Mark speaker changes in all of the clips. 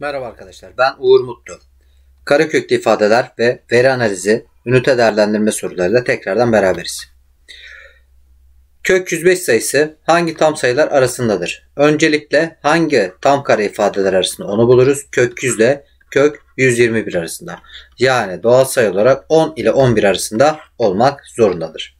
Speaker 1: Merhaba arkadaşlar ben Uğur Mutlu. Karaköklü ifadeler ve veri analizi ünite değerlendirme sorularıyla tekrardan beraberiz. Kök 105 sayısı hangi tam sayılar arasındadır? Öncelikle hangi tam kare ifadeler arasında onu buluruz. Kök 100 ile kök 121 arasında. Yani doğal sayı olarak 10 ile 11 arasında olmak zorundadır.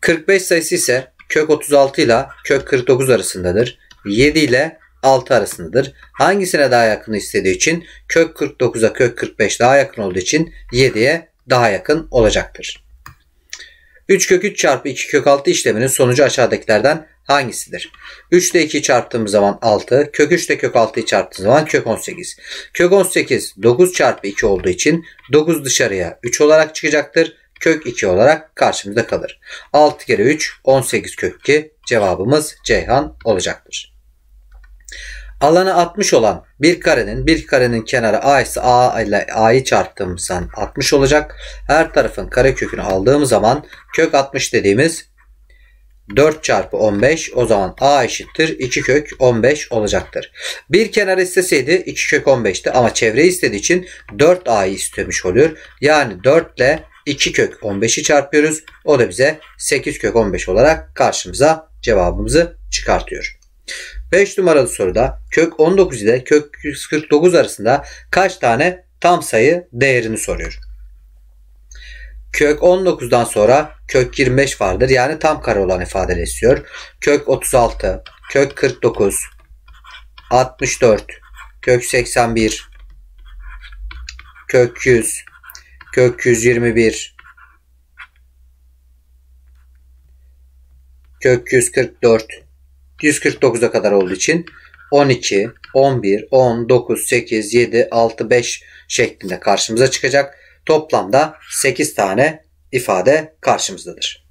Speaker 1: 45 sayısı ise kök 36 ile kök 49 arasındadır. 7 ile 6 arasındadır. Hangisine daha yakın istediği için kök 49'a kök 45 daha yakın olduğu için 7'ye daha yakın olacaktır. 3 kök 3 çarpı 2 kök 6 işleminin sonucu aşağıdakilerden hangisidir? 3 ile 2 çarptığımız zaman 6, kök 3 ile kök 6'yı çarptığımız zaman kök 18. Kök 18 9 çarpı 2 olduğu için 9 dışarıya 3 olarak çıkacaktır. Kök 2 olarak karşımızda kalır. 6 kere 3 18 kök 2 cevabımız Ceyhan olacaktır. Alanı 60 olan bir karenin bir karenin kenarı a ise a ile a'yı çarptığımızdan zaman 60 olacak. Her tarafın kare kökünü aldığım zaman kök 60 dediğimiz 4 çarpı 15 o zaman a eşittir 2 kök 15 olacaktır. Bir kenar isteseydi 2 kök 15'ti ama çevre istediği için 4a'yı istemiş oluyor. Yani 4 ile 2 kök 15'i çarpıyoruz. O da bize 8 kök 15 olarak karşımıza cevabımızı çıkartıyor. 5 numaralı soruda kök 19 ile kök 149 arasında kaç tane tam sayı değerini soruyor. Kök 19'dan sonra kök 25 vardır. Yani tam kare olan ifadeyle istiyor. Kök 36, kök 49, 64, kök 81, kök 100, kök 121, kök 144, 149'a kadar olduğu için 12, 11, 10, 9, 8, 7, 6, 5 şeklinde karşımıza çıkacak. Toplamda 8 tane ifade karşımızdadır.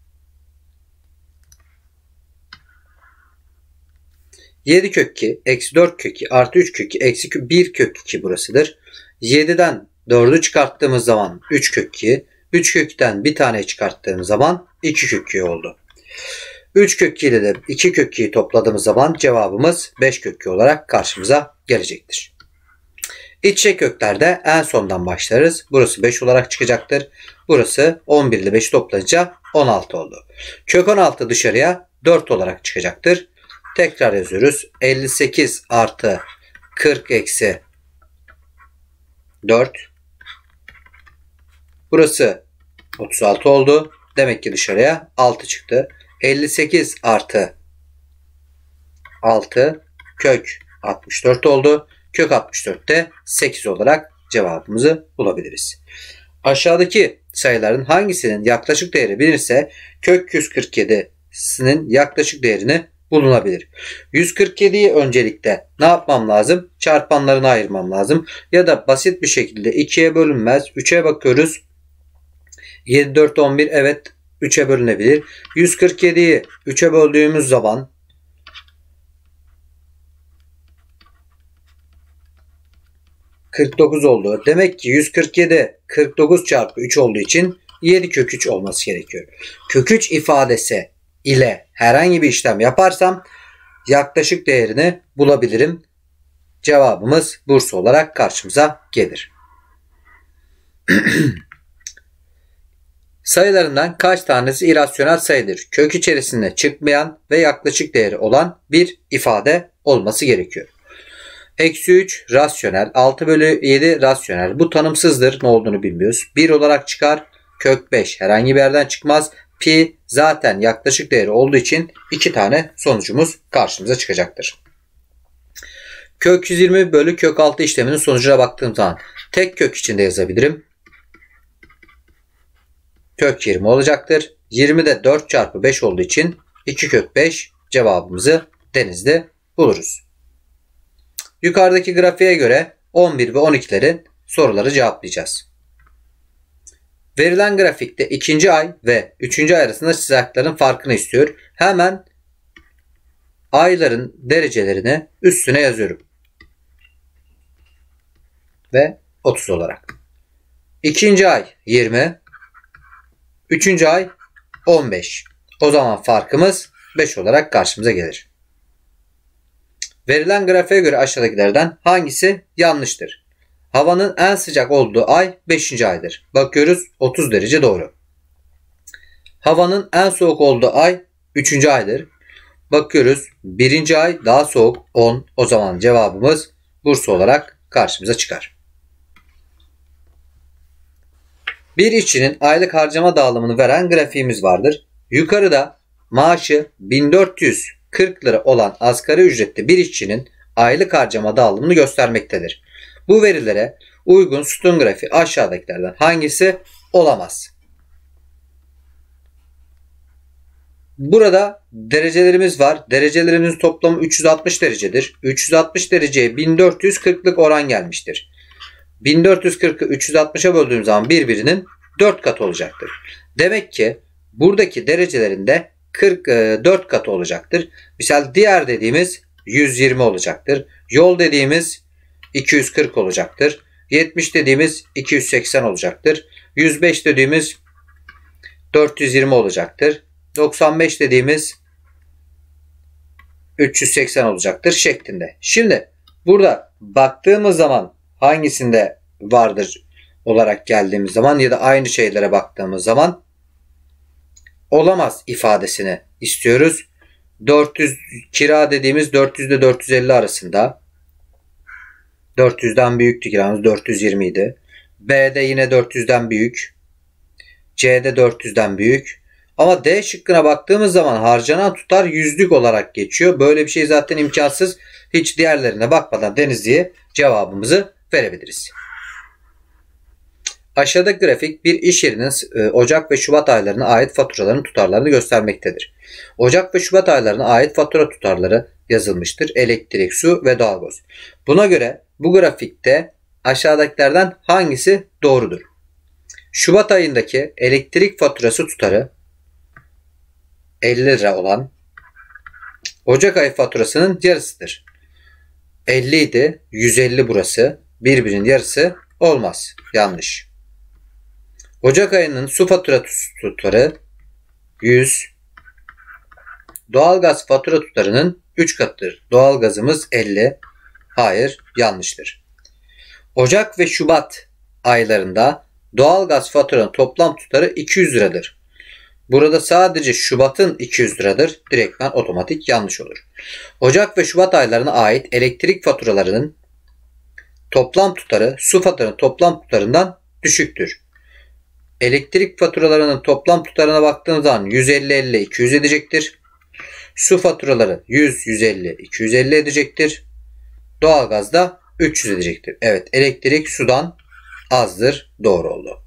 Speaker 1: 7 kök 2, eksi 4 kök 2, artı 3 kök 2, eksi 1 kök 2 burasıdır. 7'den 4'ü çıkarttığımız zaman 3 kök 2, 3 kökten bir tane çıkarttığımız zaman 2 kök 2 oldu. 3 kökü ile de 2 kökü'yü topladığımız zaman cevabımız 5 kökü olarak karşımıza gelecektir. İçe köklerde en sondan başlarız. Burası 5 olarak çıkacaktır. Burası 11 ile 5 toplayınca 16 oldu. Kök 16 dışarıya 4 olarak çıkacaktır. Tekrar yazıyoruz. 58 artı 40 eksi 4. Burası 36 oldu. Demek ki dışarıya 6 çıktı. 58 artı 6 kök 64 oldu. Kök 64'te 8 olarak cevabımızı bulabiliriz. Aşağıdaki sayıların hangisinin yaklaşık değeri bilirse kök 147'sinin yaklaşık değerini bulunabilir. 147'yi öncelikle ne yapmam lazım? Çarpanlarını ayırmam lazım. Ya da basit bir şekilde 2'ye bölünmez. 3'e bakıyoruz. 7, 4, 11 evet 3'e bölünebilir. 147'yi 3'e böldüğümüz zaman ...49 oldu. Demek ki 147 49 çarpı 3 olduğu için 7 kök 3 olması gerekiyor. Kök 3 ifadesi ile herhangi bir işlem yaparsam yaklaşık değerini bulabilirim. Cevabımız Bursa olarak karşımıza gelir. Sayılarından kaç tanesi irasyonel sayıdır? Kök içerisinde çıkmayan ve yaklaşık değeri olan bir ifade olması gerekiyor. Eksi 3 rasyonel. 6 bölü 7 rasyonel. Bu tanımsızdır. Ne olduğunu bilmiyoruz. 1 olarak çıkar. Kök 5. Herhangi bir yerden çıkmaz. Pi zaten yaklaşık değeri olduğu için 2 tane sonucumuz karşımıza çıkacaktır. Kök 120 bölü kök 6 işleminin sonucuna baktığım zaman tek kök içinde yazabilirim kök 20 olacaktır. 20 de 4 çarpı 5 olduğu için 2 kök 5 cevabımızı denizde buluruz. Yukarıdaki grafiğe göre 11 ve 12'lerin soruları cevaplayacağız. Verilen grafikte ikinci ay ve üçüncü ay arasında sıcakların farkını istiyor. Hemen ayların derecelerini üstüne yazıyorum. Ve 30 olarak. İkinci ay 20, 3. ay 15. O zaman farkımız 5 olarak karşımıza gelir. Verilen grafiğe göre aşağıdakilerden hangisi yanlıştır? Havanın en sıcak olduğu ay 5. aydır. Bakıyoruz 30 derece doğru. Havanın en soğuk olduğu ay 3. aydır. Bakıyoruz 1. ay daha soğuk 10. O zaman cevabımız Bursa olarak karşımıza çıkar. Bir işçinin aylık harcama dağılımını veren grafiğimiz vardır. Yukarıda maaşı 1440 lira olan asgari ücretli bir işçinin aylık harcama dağılımını göstermektedir. Bu verilere uygun sütun grafiği aşağıdakilerden hangisi olamaz? Burada derecelerimiz var. Derecelerimizin toplamı 360 derecedir. 360 dereceye 1440'lık oran gelmiştir. 1440'ı 360'a böldüğüm zaman birbirinin 4 katı olacaktır. Demek ki buradaki derecelerinde 40 e, katı olacaktır. Mesela diğer dediğimiz 120 olacaktır. Yol dediğimiz 240 olacaktır. 70 dediğimiz 280 olacaktır. 105 dediğimiz 420 olacaktır. 95 dediğimiz 380 olacaktır şeklinde. Şimdi burada baktığımız zaman hangisinde vardır olarak geldiğimiz zaman ya da aynı şeylere baktığımız zaman olamaz ifadesini istiyoruz. 400 kira dediğimiz 400 ile 450 arasında 400'den büyüktü kiramız 420 idi. B'de yine 400'den büyük. C'de 400'den büyük. Ama D şıkkına baktığımız zaman harcanan tutar yüzlük olarak geçiyor. Böyle bir şey zaten imkansız. Hiç diğerlerine bakmadan Denizli'ye cevabımızı verebiliriz. Aşağıda grafik bir iş yerinin e, Ocak ve Şubat aylarına ait faturaların tutarlarını göstermektedir. Ocak ve Şubat aylarına ait fatura tutarları yazılmıştır. Elektrik, su ve doğalgaz. Buna göre bu grafikte aşağıdakilerden hangisi doğrudur? Şubat ayındaki elektrik faturası tutarı 50 lira olan Ocak ayı faturasının yarısıdır. 50 idi, 150 burası birbirinin yarısı olmaz. Yanlış. Ocak ayının su fatura tutarı 100. Doğalgaz fatura tutarının 3 katıdır. Doğalgazımız 50. Hayır, yanlıştır. Ocak ve Şubat aylarında doğalgaz faturanın toplam tutarı 200 liradır. Burada sadece Şubat'ın 200 liradır. Direktmen otomatik yanlış olur. Ocak ve Şubat aylarına ait elektrik faturalarının toplam tutarı su faturalarının toplam tutarından düşüktür. Elektrik faturalarının toplam tutarına baktığınız zaman 150-50 200 edecektir. Su faturaları 100-150-250 edecektir. Doğalgaz da 300 edecektir. Evet elektrik sudan azdır. Doğru oldu.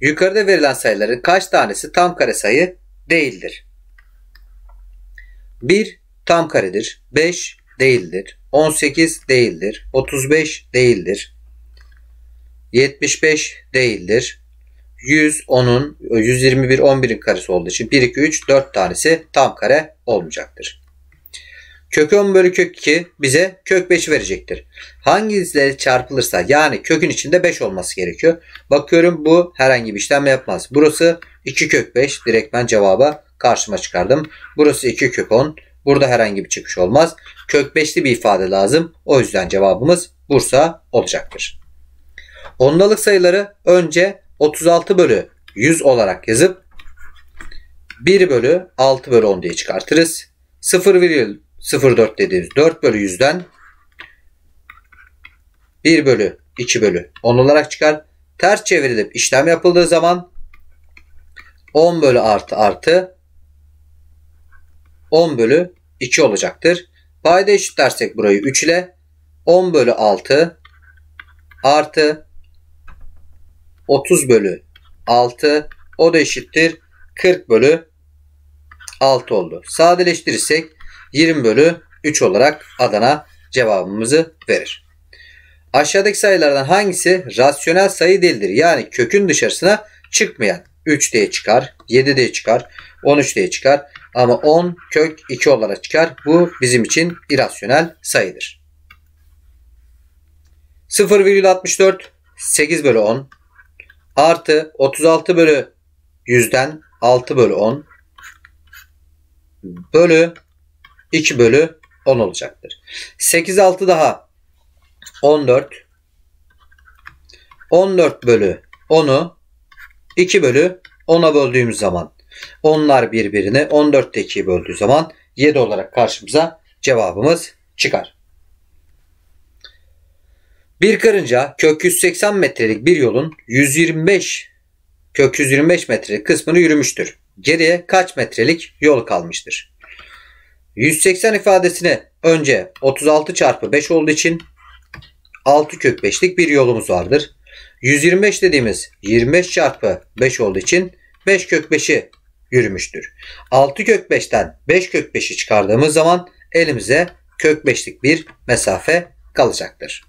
Speaker 1: Yukarıda verilen sayıların kaç tanesi tam kare sayı değildir? 1 tam karedir. 5 değildir. 18 değildir. 35 değildir. 75 değildir. 110'un 121 11'in karesi olduğu için 1 2 3 4 tanesi tam kare olmayacaktır. Kök 10 bölü kök 2 bize kök 5 verecektir. Hangileri çarpılırsa yani kökün içinde 5 olması gerekiyor. Bakıyorum bu herhangi bir işlem yapmaz. Burası 2 kök 5 direkt ben cevaba karşıma çıkardım. Burası 2 kök 10. Burada herhangi bir çıkış olmaz. Kök 5'li bir ifade lazım. O yüzden cevabımız Bursa olacaktır. Ondalık sayıları önce 36 bölü 100 olarak yazıp 1 bölü 6 bölü 10 diye çıkartırız. 0,04 dediğimiz 4 bölü 100'den 1 bölü 2 bölü 10 olarak çıkar. Ters çevrilip işlem yapıldığı zaman 10 bölü artı artı 10 bölü 2 olacaktır. Payda eşitlersek burayı 3 ile 10 bölü 6 artı 30 bölü 6 o da eşittir 40 bölü 6 oldu. Sadeleştirirsek 20 bölü 3 olarak Adana cevabımızı verir. Aşağıdaki sayılardan hangisi rasyonel sayı değildir? Yani kökün dışarısına çıkmayan. 3 diye çıkar, 7 diye çıkar, 13 diye çıkar. Ama 10 kök 2 olarak çıkar. Bu bizim için irasyonel sayıdır. 0,64 8 bölü 10 artı 36 bölü 100'den 6 bölü 10 bölü 2 bölü 10 olacaktır. 8 6 daha 14 14 bölü 10'u 2 bölü 10'a böldüğümüz zaman onlar birbirine 14'te 2'yi böldüğü zaman 7 olarak karşımıza cevabımız çıkar. Bir karınca kök 180 metrelik bir yolun 125 kök 125 metrelik kısmını yürümüştür. Geriye kaç metrelik yol kalmıştır? 180 ifadesine önce 36 çarpı 5 olduğu için 6 kök 5'lik bir yolumuz vardır. 125 dediğimiz 25 çarpı 5 olduğu için 5 kök 5'i yürümüştür. 6 kök 5'ten 5 kök 5'i çıkardığımız zaman elimize kök 5'lik bir mesafe kalacaktır.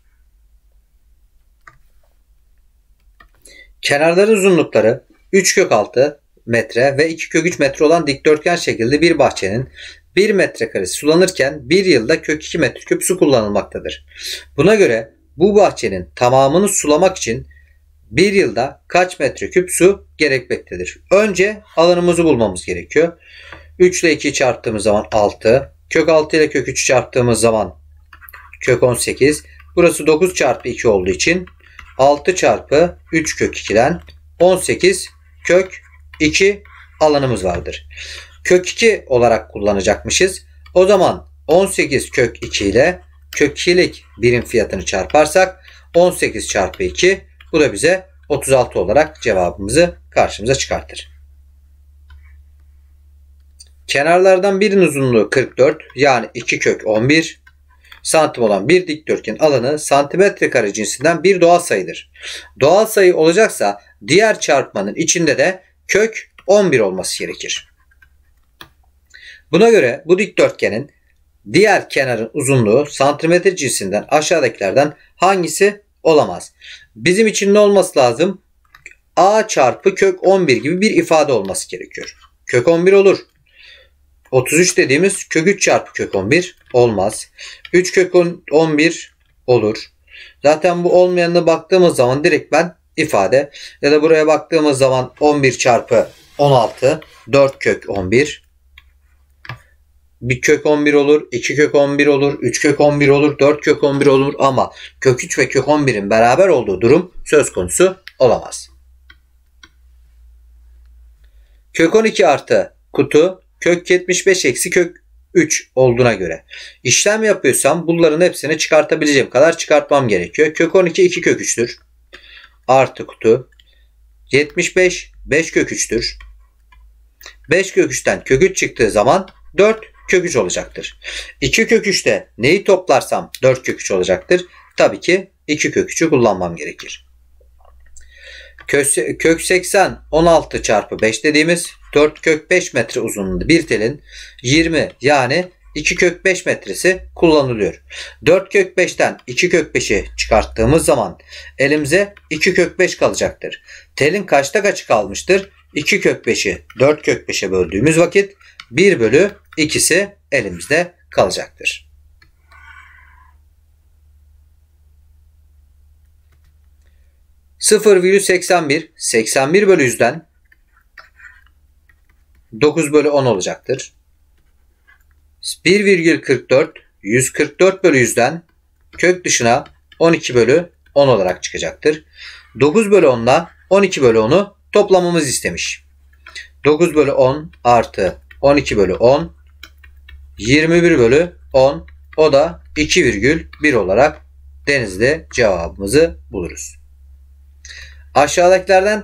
Speaker 1: Kenarların uzunlukları 3 kök 6 metre ve 2 kök 3 metre olan dikdörtgen şekilli bir bahçenin 1 metrekaresi sulanırken 1 yılda kök 2 metreküp su kullanılmaktadır. Buna göre bu bahçenin tamamını sulamak için bir yılda kaç metreküp su gerekmektedir? Önce alanımızı bulmamız gerekiyor. 3 ile 2 çarptığımız zaman 6. Kök 6 ile kök 3 çarptığımız zaman kök 18. Burası 9 çarpı 2 olduğu için 6 çarpı 3 kök 2'den 18 kök 2 alanımız vardır. Kök 2 olarak kullanacakmışız. O zaman 18 kök 2 ile kök 2'lik birim fiyatını çarparsak 18 çarpı 2 bu da bize 36 olarak cevabımızı karşımıza çıkartır. Kenarlardan birinin uzunluğu 44 yani 2 kök 11 santim olan bir dikdörtgen alanı santimetre kare cinsinden bir doğal sayıdır. Doğal sayı olacaksa diğer çarpmanın içinde de kök 11 olması gerekir. Buna göre bu dikdörtgenin diğer kenarın uzunluğu santimetre cinsinden aşağıdakilerden hangisi olamaz. Bizim için ne olması lazım? A çarpı kök 11 gibi bir ifade olması gerekiyor. Kök 11 olur. 33 dediğimiz kök 3 çarpı kök 11 olmaz. 3 kök 11 olur. Zaten bu olmayanına baktığımız zaman direkt ben ifade ya da buraya baktığımız zaman 11 çarpı 16 4 kök 11 bir kök 11 olur, 2 kök 11 olur, 3 kök 11 olur, 4 kök 11 olur ama kök 3 ve kök 11'in beraber olduğu durum söz konusu olamaz. Kök 12 artı kutu kök 75 eksi kök 3 olduğuna göre. işlem yapıyorsam bunların hepsini çıkartabileceğim kadar çıkartmam gerekiyor. Kök 12 2 kök 3'tür. Artı kutu 75 5 kök 3'tür. 5 kök 3'ten kök 3 çıktığı zaman 4 kök 3 olacaktır. 2 kök 3'te neyi toplarsam 4 kök 3 olacaktır. Tabii ki 2 kök kullanmam gerekir. Kök 80 16 çarpı 5 dediğimiz 4 kök 5 metre uzunluğunda bir telin 20 yani 2 kök 5 metresi kullanılıyor. 4 kök 5'ten 2 kök 5'i çıkarttığımız zaman elimize 2 kök 5 kalacaktır. Telin kaçta kaçı kalmıştır? 2 kök 5'i 4 kök 5'e böldüğümüz vakit 1 bölü ikisi elimizde kalacaktır. virgül 81, 81 bölü 100'den 9 bölü 10 olacaktır. 1,44 144 bölü 100'den kök dışına 12 bölü 10 olarak çıkacaktır. 9 bölü 10 ile 12 bölü 10'u toplamamız istemiş. 9 bölü 10 artı 12 bölü 10 21 bölü 10 o da 2,1 olarak denizde cevabımızı buluruz. Aşağıdakilerden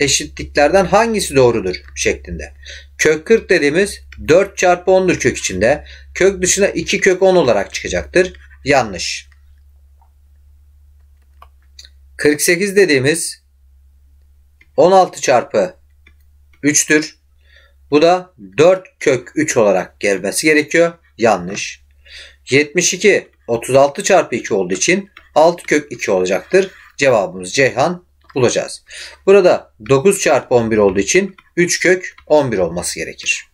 Speaker 1: eşitliklerden hangisi doğrudur şeklinde. Kök 40 dediğimiz 4 çarpı 10'dur kök içinde. Kök dışına 2 kök 10 olarak çıkacaktır. Yanlış. 48 dediğimiz 16 çarpı 3'tür. Bu da 4 kök 3 olarak gelmesi gerekiyor. Yanlış. 72 36 çarpı 2 olduğu için 6 kök 2 olacaktır. Cevabımız Ceyhan bulacağız. Burada 9 çarpı 11 olduğu için 3 kök 11 olması gerekir.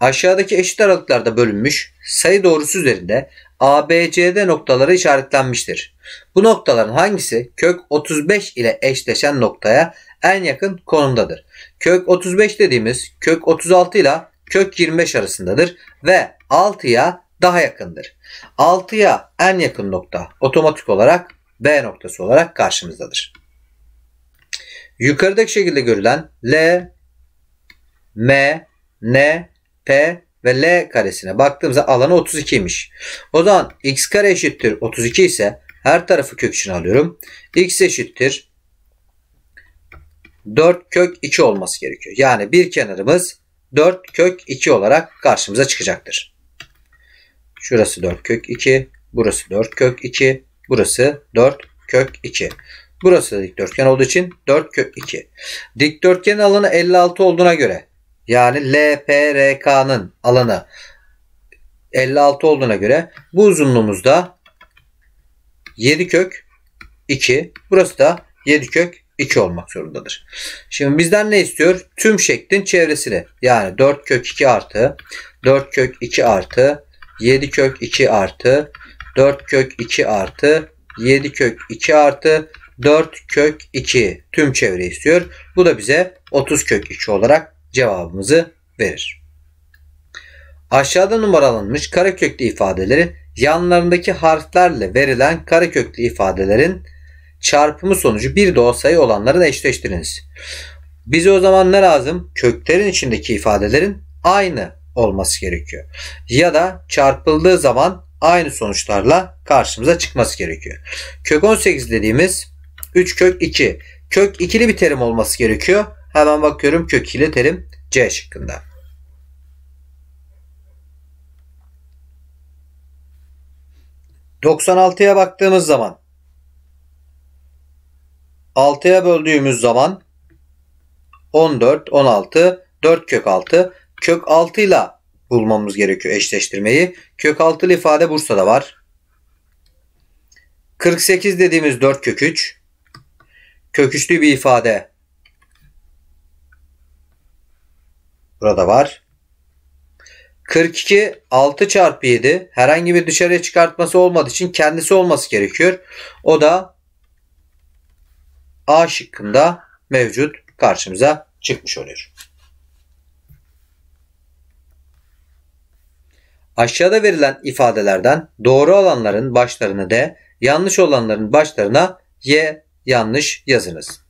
Speaker 1: Aşağıdaki eşit aralıklarda bölünmüş sayı doğrusu üzerinde ABCD noktaları işaretlenmiştir. Bu noktaların hangisi kök 35 ile eşleşen noktaya en yakın konumdadır. Kök 35 dediğimiz kök 36 ile kök 25 arasındadır ve 6'ya daha yakındır. 6'ya en yakın nokta otomatik olarak B noktası olarak karşımızdadır. Yukarıdaki şekilde görülen L, M, N, P ve L karesine baktığımızda alanı 32 32'ymiş. O zaman x kare eşittir 32 ise her tarafı kök için alıyorum. x eşittir 4 kök 2 olması gerekiyor. Yani bir kenarımız 4 kök 2 olarak karşımıza çıkacaktır. Şurası 4 kök 2, burası 4 kök 2, burası 4 kök 2. Burası da dikdörtgen olduğu için 4 kök 2. Dikdörtgen alanı 56 olduğuna göre yani LPRK'nın alanı 56 olduğuna göre bu uzunluğumuzda 7 kök 2. Burası da 7 kök 2 olmak zorundadır. Şimdi bizden ne istiyor? Tüm şeklin çevresini. Yani 4 kök 2 artı 4 kök 2 artı 7 kök 2 artı 4 kök 2 artı 7 kök 2 artı 4 kök 2 tüm çevre istiyor. Bu da bize 30 kök 2 olarak cevabımızı verir. Aşağıda numaralanmış kareköklü ifadeleri yanlarındaki harflerle verilen kareköklü ifadelerin çarpımı sonucu bir doğal sayı olanları da eşleştiriniz. Bize o zaman ne lazım? Köklerin içindeki ifadelerin aynı olması gerekiyor. Ya da çarpıldığı zaman aynı sonuçlarla karşımıza çıkması gerekiyor. Kök 18 dediğimiz 3 kök 2. Kök ikili bir terim olması gerekiyor. Hemen bakıyorum kök ikili terim C şıkkında. ...96'ya baktığımız zaman 6'ya böldüğümüz zaman 14, 16, 4 kök 6. Kök 6 ile bulmamız gerekiyor eşleştirmeyi. Kök 6'lı ifade Bursa'da var. 48 dediğimiz 4 kök 3. Kök 3'lü bir ifade burada var. 42 6 çarpı 7 herhangi bir dışarıya çıkartması olmadığı için kendisi olması gerekiyor. O da A şıkkında mevcut karşımıza çıkmış oluyor. Aşağıda verilen ifadelerden doğru olanların başlarını D, yanlış olanların başlarına Y yanlış yazınız.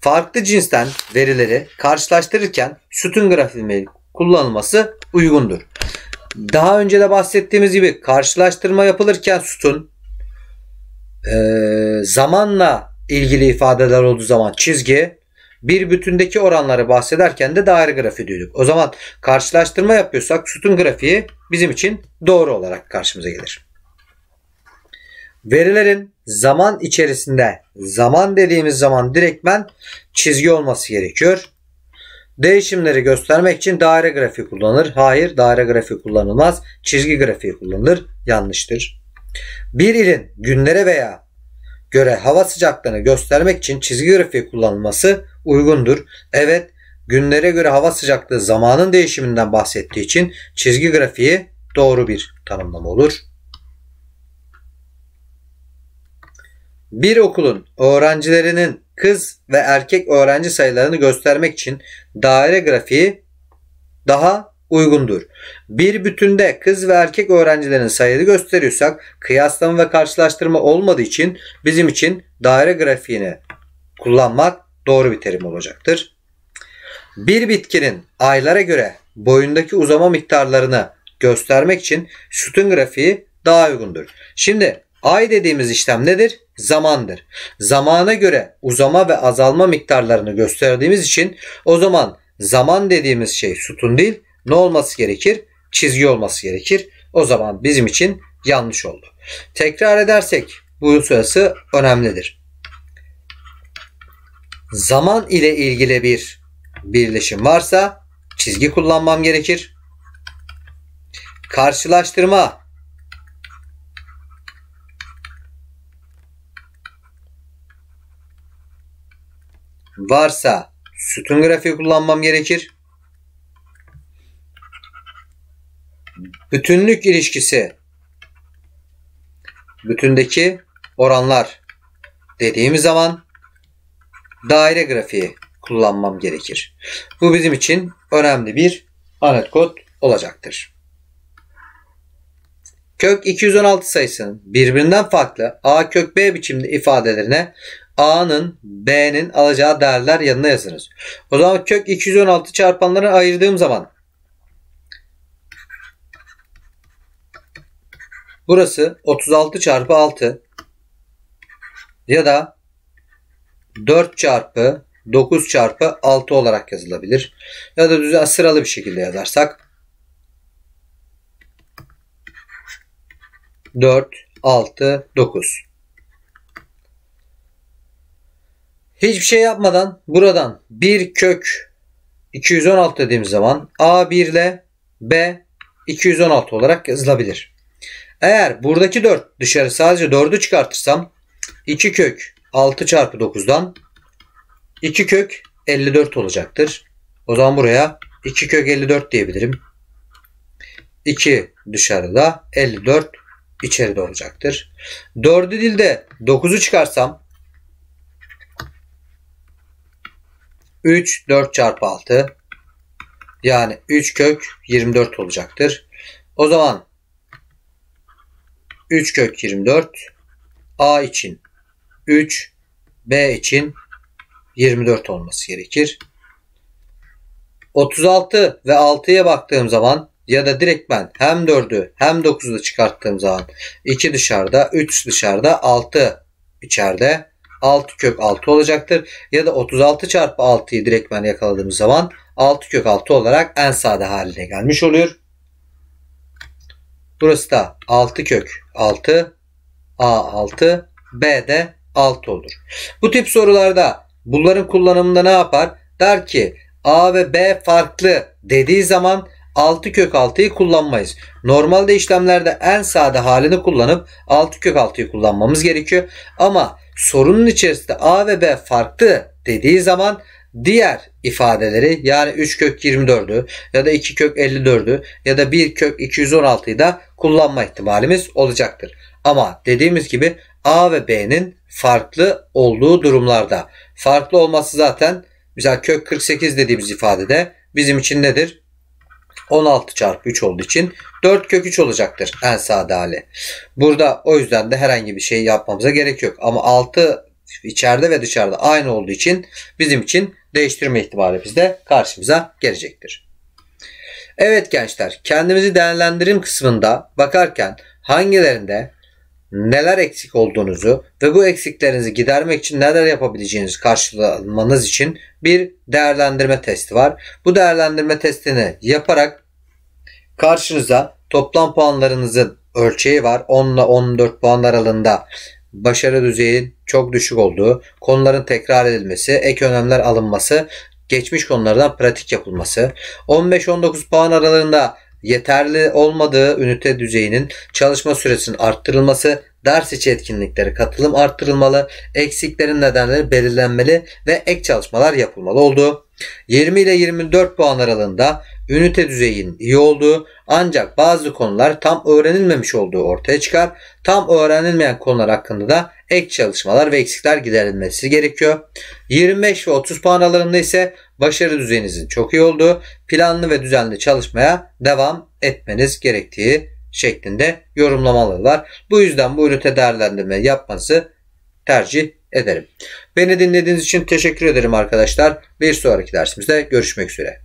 Speaker 1: Farklı cinsten verileri karşılaştırırken sütun grafiği kullanılması uygundur. Daha önce de bahsettiğimiz gibi karşılaştırma yapılırken sütun e, zamanla ilgili ifadeler olduğu zaman çizgi, bir bütündeki oranları bahsederken de daire grafiği diyorduk. O zaman karşılaştırma yapıyorsak sütun grafiği bizim için doğru olarak karşımıza gelir. Verilerin zaman içerisinde zaman dediğimiz zaman direktmen çizgi olması gerekiyor. Değişimleri göstermek için daire grafiği kullanılır. Hayır daire grafiği kullanılmaz. Çizgi grafiği kullanılır. Yanlıştır. Bir ilin günlere veya göre hava sıcaklığını göstermek için çizgi grafiği kullanılması uygundur. Evet, günlere göre hava sıcaklığı zamanın değişiminden bahsettiği için çizgi grafiği doğru bir tanımlama olur. Bir okulun öğrencilerinin kız ve erkek öğrenci sayılarını göstermek için daire grafiği daha uygundur. Bir bütünde kız ve erkek öğrencilerin sayıları gösteriyorsak kıyaslama ve karşılaştırma olmadığı için bizim için daire grafiğini kullanmak doğru bir terim olacaktır. Bir bitkinin aylara göre boyundaki uzama miktarlarını göstermek için sütun grafiği daha uygundur. Şimdi ay dediğimiz işlem nedir? Zamandır. Zamana göre uzama ve azalma miktarlarını gösterdiğimiz için o zaman zaman dediğimiz şey sütun değil ne olması gerekir? Çizgi olması gerekir. O zaman bizim için yanlış oldu. Tekrar edersek bu sırası önemlidir. Zaman ile ilgili bir birleşim varsa çizgi kullanmam gerekir. Karşılaştırma varsa sütun grafiği kullanmam gerekir. Bütünlük ilişkisi. Bütündeki oranlar dediğimiz zaman daire grafiği kullanmam gerekir. Bu bizim için önemli bir anet kod olacaktır. Kök 216 sayısının birbirinden farklı a kök b biçimli ifadelerine a'nın b'nin alacağı değerler yanına yazınız. O zaman kök 216 çarpanları ayırdığım zaman Burası 36 çarpı 6 ya da 4 çarpı 9 çarpı 6 olarak yazılabilir. Ya da düz sıralı bir şekilde yazarsak 4, 6, 9. Hiçbir şey yapmadan buradan 1 kök 216 dediğimiz zaman A1 ile B 216 olarak yazılabilir. Eğer buradaki 4 dışarı sadece 4'ü çıkartırsam 2 kök 6 çarpı 9'dan 2 kök 54 olacaktır. O zaman buraya 2 kök 54 diyebilirim. 2 dışarıda 54 içeride olacaktır. 4'ü dilde 9'u çıkarsam 3 4 çarpı 6 yani 3 kök 24 olacaktır. O zaman 3 kök 24 A için 3 B için 24 olması gerekir. 36 ve 6'ya baktığım zaman ya da direkt ben hem 4'ü hem 9'u çıkarttığım zaman 2 dışarıda 3 dışarıda 6 içeride 6 kök 6 olacaktır. Ya da 36 çarpı 6'yı direkt ben yakaladığım zaman 6 kök 6 olarak en sade haline gelmiş oluyor. Burası da 6 kök 6 A6 B de 6 olur. Bu tip sorularda bunların kullanımında ne yapar? Der ki A ve B farklı dediği zaman 6 kök 6'yı kullanmayız. Normalde işlemlerde en sade halini kullanıp 6 kök 6'yı kullanmamız gerekiyor. Ama sorunun içerisinde A ve B farklı dediği zaman Diğer ifadeleri yani 3 kök 24'ü ya da 2 kök 54'ü ya da 1 kök 216'yı da kullanma ihtimalimiz olacaktır. Ama dediğimiz gibi A ve B'nin farklı olduğu durumlarda farklı olması zaten mesela kök 48 dediğimiz ifadede bizim için nedir? 16 çarpı 3 olduğu için 4 kök 3 olacaktır en sade hali. Burada o yüzden de herhangi bir şey yapmamıza gerek yok. Ama 6 içeride ve dışarıda aynı olduğu için bizim için değiştirme ihtimali bizde karşımıza gelecektir. Evet gençler kendimizi değerlendirim kısmında bakarken hangilerinde neler eksik olduğunuzu ve bu eksiklerinizi gidermek için neler yapabileceğinizi karşılamanız için bir değerlendirme testi var. Bu değerlendirme testini yaparak karşınıza toplam puanlarınızın ölçeği var. 10 ile 14 puan aralığında başarı düzeyi çok düşük olduğu, konuların tekrar edilmesi, ek önlemler alınması, geçmiş konulardan pratik yapılması, 15-19 puan aralarında yeterli olmadığı ünite düzeyinin çalışma süresinin arttırılması, ders içi etkinliklere katılım arttırılmalı, eksiklerin nedenleri belirlenmeli ve ek çalışmalar yapılmalı oldu. 20 ile 24 puan aralığında ünite düzeyin iyi olduğu ancak bazı konular tam öğrenilmemiş olduğu ortaya çıkar. Tam öğrenilmeyen konular hakkında da ek çalışmalar ve eksikler giderilmesi gerekiyor. 25 ve 30 puan aralarında ise başarı düzeyinizin çok iyi olduğu, planlı ve düzenli çalışmaya devam etmeniz gerektiği şeklinde yorumlamaları var. Bu yüzden bu ünite değerlendirme yapması tercih ederim. Beni dinlediğiniz için teşekkür ederim arkadaşlar. Bir sonraki dersimizde görüşmek üzere.